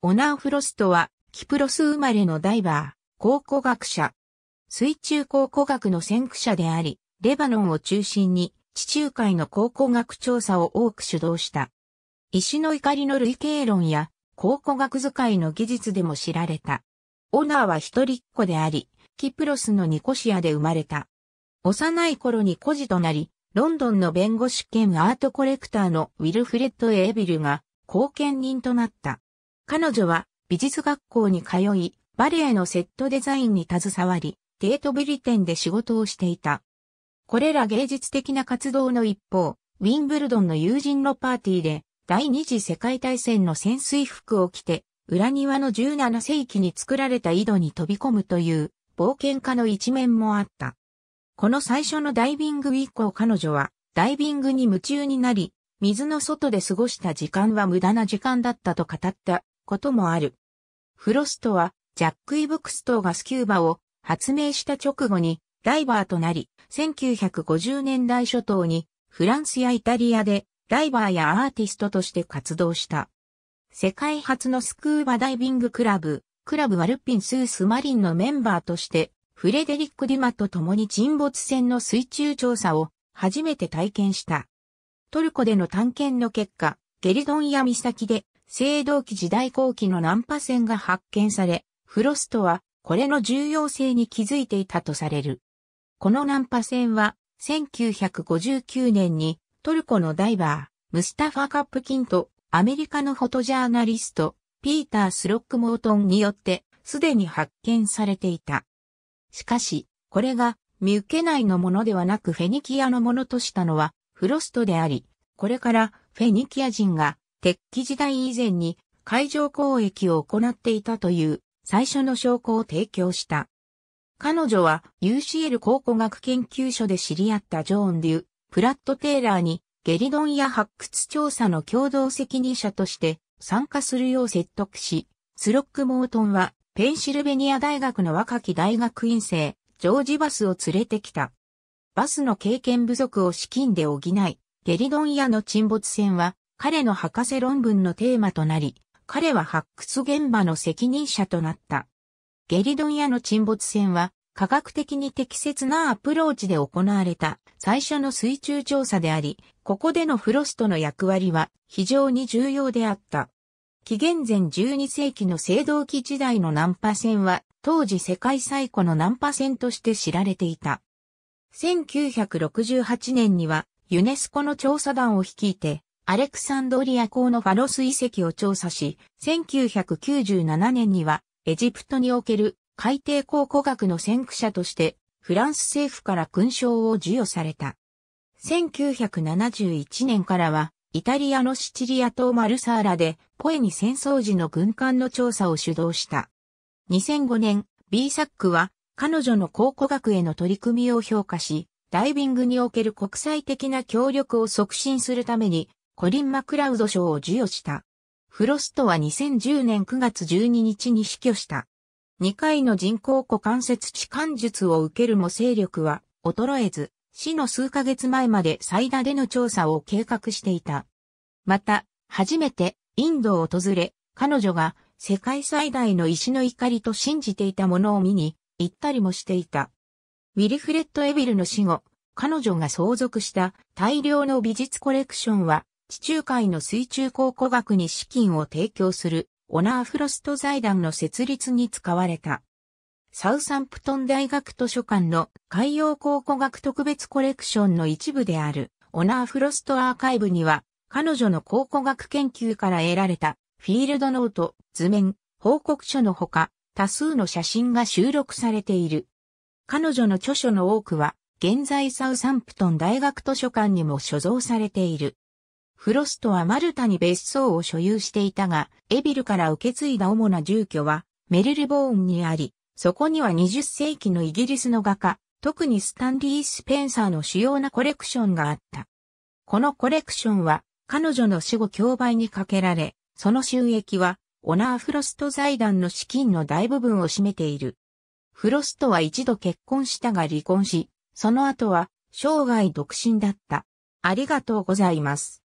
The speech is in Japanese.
オナー・フロストは、キプロス生まれのダイバー、考古学者。水中考古学の先駆者であり、レバノンを中心に地中海の考古学調査を多く主導した。石の怒りの類型論や考古学図解の技術でも知られた。オナーは一人っ子であり、キプロスのニコシアで生まれた。幼い頃に孤児となり、ロンドンの弁護士兼アートコレクターのウィルフレッド・エービルが後見人となった。彼女は美術学校に通い、バレエのセットデザインに携わり、デートブリテンで仕事をしていた。これら芸術的な活動の一方、ウィンブルドンの友人のパーティーで、第二次世界大戦の潜水服を着て、裏庭の17世紀に作られた井戸に飛び込むという冒険家の一面もあった。この最初のダイビング以降彼女はダイビングに夢中になり、水の外で過ごした時間は無駄な時間だったと語ったこともある。フロストは、ジャック・イブクストーがスキューバを発明した直後にダイバーとなり、1950年代初頭にフランスやイタリアでダイバーやアーティストとして活動した。世界初のスクーバダイビングクラブ、クラブワルピンスースマリンのメンバーとして、フレデリック・デュマと共に沈没船の水中調査を初めて体験した。トルコでの探検の結果、ゲリドンや岬で青銅器時代後期の難パ船が発見され、フロストはこれの重要性に気づいていたとされる。この難パ船は1959年にトルコのダイバー、ムスタファ・カップキンとアメリカのフォトジャーナリスト、ピーター・スロックモートンによってすでに発見されていた。しかし、これがミュケ内のものではなくフェニキアのものとしたのはフロストであり、これからフェニキア人が鉄器時代以前に海上交易を行っていたという最初の証拠を提供した。彼女は UCL 考古学研究所で知り合ったジョーン・デュ、プラット・テイラーにゲリドンや発掘調査の共同責任者として参加するよう説得し、スロック・モートンはペンシルベニア大学の若き大学院生、ジョージ・バスを連れてきた。バスの経験不足を資金で補い、ゲリドン屋の沈没船は彼の博士論文のテーマとなり、彼は発掘現場の責任者となった。ゲリドン屋の沈没船は、科学的に適切なアプローチで行われた最初の水中調査であり、ここでのフロストの役割は非常に重要であった。紀元前12世紀の青銅器時代のナンパ船は当時世界最古のナンパ船として知られていた。1968年にはユネスコの調査団を率いてアレクサンドリア港のファロス遺跡を調査し、1997年にはエジプトにおける海底考古学の先駆者としてフランス政府から勲章を授与された。1971年からはイタリアのシチリア島マルサーラでポエに戦争時の軍艦の調査を主導した。2005年、B サックは彼女の考古学への取り組みを評価し、ダイビングにおける国際的な協力を促進するためにコリン・マクラウド賞を授与した。フロストは2010年9月12日に死去した。2回の人工股関節置換術を受けるも勢力は衰えず、死の数ヶ月前まで最大での調査を計画していた。また、初めてインドを訪れ、彼女が世界最大の石の怒りと信じていたものを見に行ったりもしていた。ウィリフレッド・エビルの死後、彼女が相続した大量の美術コレクションは地中海の水中考古学に資金を提供するオナーフロスト財団の設立に使われた。サウサンプトン大学図書館の海洋考古学特別コレクションの一部であるオナーフロストアーカイブには彼女の考古学研究から得られたフィールドノート、図面、報告書のほか多数の写真が収録されている。彼女の著書の多くは現在サウサンプトン大学図書館にも所蔵されている。フロストはマルタに別荘を所有していたが、エビルから受け継いだ主な住居はメルルボーンにあり、そこには20世紀のイギリスの画家、特にスタンリー・スペンサーの主要なコレクションがあった。このコレクションは彼女の死後競売にかけられ、その収益はオナー・フロスト財団の資金の大部分を占めている。フロストは一度結婚したが離婚し、その後は生涯独身だった。ありがとうございます。